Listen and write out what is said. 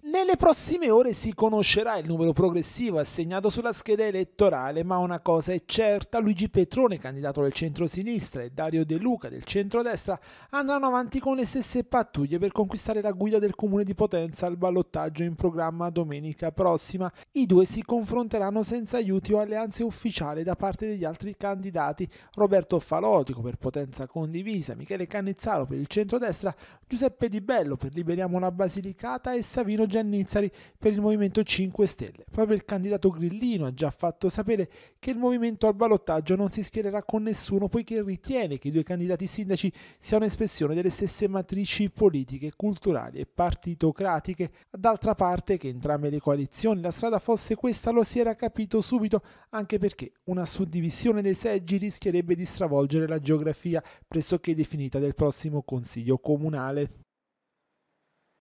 Nelle prossime ore si conoscerà il numero progressivo assegnato sulla scheda elettorale, ma una cosa è certa, Luigi Petrone, candidato del centro-sinistra, e Dario De Luca del centro-destra andranno avanti con le stesse pattuglie per conquistare la guida del comune di Potenza al ballottaggio in programma domenica prossima. I due si confronteranno senza aiuti o alleanze ufficiali da parte degli altri candidati, Roberto Falotico per Potenza Condivisa, Michele Cannizzaro per il centro-destra, Giuseppe Di Bello per Liberiamo la Basilicata e Savino Giannizzari per il Movimento 5 Stelle. Proprio il candidato Grillino ha già fatto sapere che il movimento al ballottaggio non si schiererà con nessuno poiché ritiene che i due candidati sindaci siano espressione delle stesse matrici politiche, culturali e partitocratiche. D'altra parte che entrambe le coalizioni la strada fosse questa lo si era capito subito anche perché una suddivisione dei seggi rischierebbe di stravolgere la geografia pressoché definita del prossimo Consiglio comunale.